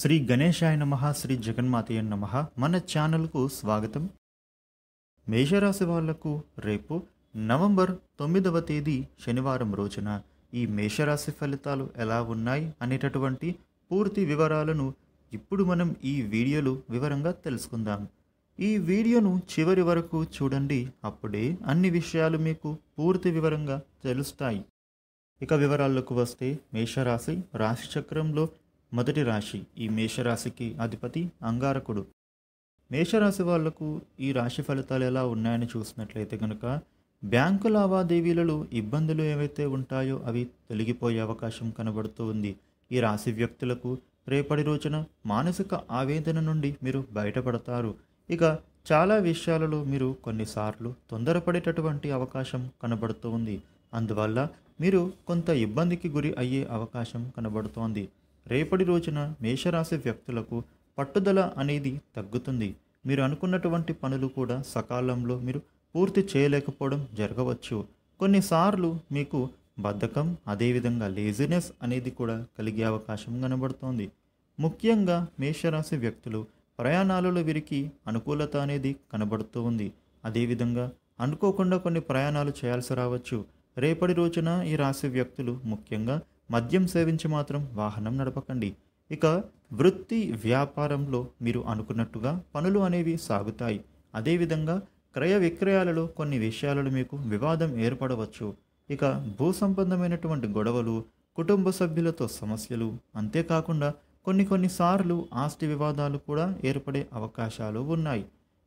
శ్రీ గణేశాయ నమ శ్రీ జగన్మాతయ్య నమ మన ఛానల్కు స్వాగతం మేషరాశి వాళ్లకు రేపు నవంబర్ తొమ్మిదవ తేదీ శనివారం రోజున ఈ మేషరాశి ఫలితాలు ఎలా ఉన్నాయి అనేటటువంటి పూర్తి వివరాలను ఇప్పుడు మనం ఈ వీడియోలో వివరంగా తెలుసుకుందాం ఈ వీడియోను చివరి వరకు చూడండి అప్పుడే అన్ని విషయాలు మీకు పూర్తి వివరంగా తెలుస్తాయి ఇక వివరాల్లోకి వస్తే మేషరాశి రాశిచక్రంలో మొదటి రాశి ఈ మేషరాశికి అధిపతి అంగారకుడు మేషరాశి వాళ్లకు ఈ రాశి ఫలితాలు ఎలా ఉన్నాయని చూసినట్లయితే కనుక బ్యాంకు లావాదేవీలలో ఇబ్బందులు ఏవైతే ఉంటాయో అవి తొలగిపోయే అవకాశం కనబడుతూ ఉంది ఈ రాశి వ్యక్తులకు రేపటి రోజున మానసిక ఆవేదన నుండి మీరు బయటపడతారు ఇక చాలా విషయాలలో మీరు కొన్నిసార్లు తొందరపడేటటువంటి అవకాశం కనబడుతూ ఉంది అందువల్ల మీరు కొంత ఇబ్బందికి గురి అయ్యే అవకాశం కనబడుతోంది రేపటి రోజున మేషరాశి వ్యక్తులకు పట్టుదల అనేది తగ్గుతుంది మీరు అనుకున్నటువంటి పనులు కూడా సకాలంలో మీరు పూర్తి చేయలేకపోవడం జరగవచ్చు కొన్నిసార్లు మీకు బద్ధకం అదేవిధంగా లేజినెస్ అనేది కూడా కలిగే అవకాశం కనబడుతోంది ముఖ్యంగా మేషరాశి వ్యక్తులు ప్రయాణాలలో వీరికి అనుకూలత అనేది కనబడుతూ ఉంది అదేవిధంగా అనుకోకుండా కొన్ని ప్రయాణాలు చేయాల్సి రావచ్చు రేపటి రోజున ఈ రాశి వ్యక్తులు ముఖ్యంగా మద్యం సేవించి మాత్రం వాహనం నడపకండి ఇక వృత్తి వ్యాపారంలో మీరు అనుకున్నట్టుగా పనులు అనేవి సాగుతాయి అదేవిధంగా క్రయ విక్రయాలలో కొన్ని విషయాలలో మీకు వివాదం ఏర్పడవచ్చు ఇక భూ సంబంధమైనటువంటి గొడవలు కుటుంబ సభ్యులతో సమస్యలు అంతేకాకుండా కొన్ని కొన్నిసార్లు ఆస్తి వివాదాలు కూడా ఏర్పడే అవకాశాలు ఉన్నాయి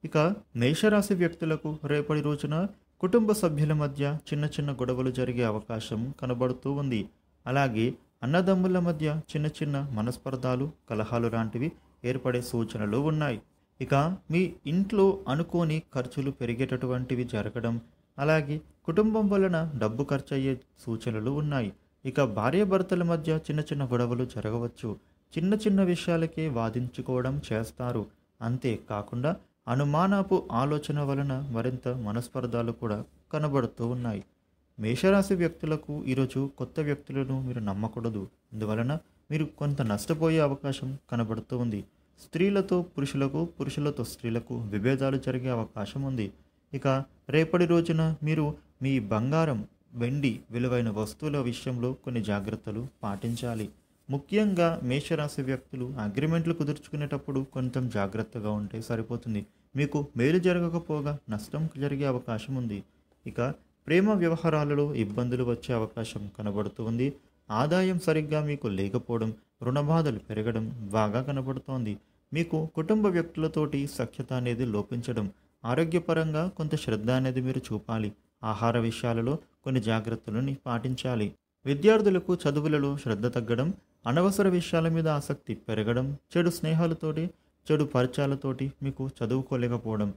ఇక మేషరాశి వ్యక్తులకు రేపటి రోజున కుటుంబ సభ్యుల మధ్య చిన్న చిన్న గొడవలు జరిగే అవకాశం కనబడుతూ ఉంది అలాగే అన్నదమ్ముల మధ్య చిన్న చిన్న మనస్పర్ధాలు కలహాలు లాంటివి ఏర్పడే సూచనలు ఉన్నాయి ఇక మీ ఇంట్లో అనుకోని ఖర్చులు పెరిగేటటువంటివి జరగడం అలాగే కుటుంబం వలన డబ్బు ఖర్చు అయ్యే సూచనలు ఉన్నాయి ఇక భార్యాభర్తల మధ్య చిన్న చిన్న గొడవలు జరగవచ్చు చిన్న చిన్న విషయాలకే వాదించుకోవడం చేస్తారు అంతేకాకుండా అనుమానపు ఆలోచన వలన మరింత మనస్పర్ధాలు కూడా కనబడుతూ ఉన్నాయి మేషరాశి వ్యక్తులకు ఈరోజు కొత్త వ్యక్తులను మీరు నమ్మకూడదు అందువలన మీరు కొంత నష్టపోయే అవకాశం కనబడుతూ ఉంది స్త్రీలతో పురుషులకు పురుషులతో స్త్రీలకు విభేదాలు జరిగే అవకాశం ఉంది ఇక రేపటి రోజున మీరు మీ బంగారం వెండి విలువైన వస్తువుల విషయంలో కొన్ని జాగ్రత్తలు పాటించాలి ముఖ్యంగా మేషరాశి వ్యక్తులు అగ్రిమెంట్లు కుదుర్చుకునేటప్పుడు కొంచెం జాగ్రత్తగా ఉంటే సరిపోతుంది మీకు మేలు జరగకపోగా నష్టం జరిగే అవకాశం ఉంది ఇక ప్రేమ వ్యవహారాలలో ఇబ్బందులు వచ్చే అవకాశం కనబడుతూ ఉంది ఆదాయం సరిగ్గా మీకు లేకపోవడం రుణబాధలు పెరగడం బాగా కనబడుతోంది మీకు కుటుంబ వ్యక్తులతోటి సఖ్యత అనేది లోపించడం ఆరోగ్యపరంగా కొంత శ్రద్ధ అనేది మీరు చూపాలి ఆహార విషయాలలో కొన్ని జాగ్రత్తలను పాటించాలి విద్యార్థులకు చదువులలో శ్రద్ధ తగ్గడం అనవసర విషయాల మీద ఆసక్తి పెరగడం చెడు స్నేహాలతోటి చెడు పరిచయాలతోటి మీకు చదువుకోలేకపోవడం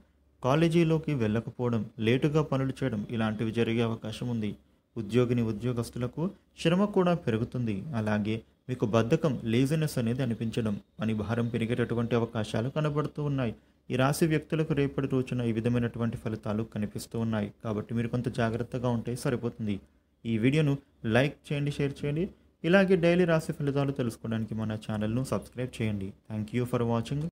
కాలేజీలోకి వెళ్ళకపోవడం లేటుగా పనులు చేయడం ఇలాంటివి జరిగే అవకాశం ఉంది ఉద్యోగిని ఉద్యోగస్తులకు శ్రమ కూడా పెరుగుతుంది అలాగే మీకు బద్ధకం లేజినెస్ అనేది అనిపించడం అని భారం పెరిగేటటువంటి అవకాశాలు కనబడుతూ ఉన్నాయి ఈ రాశి వ్యక్తులకు రేపటి రోజున ఈ విధమైనటువంటి ఫలితాలు కనిపిస్తూ ఉన్నాయి కాబట్టి మీరు కొంత జాగ్రత్తగా ఉంటే సరిపోతుంది ఈ వీడియోను లైక్ చేయండి షేర్ చేయండి ఇలాగే డైలీ రాశి ఫలితాలు తెలుసుకోవడానికి మన ఛానల్ను సబ్స్క్రైబ్ చేయండి థ్యాంక్ యూ ఫర్ వాచింగ్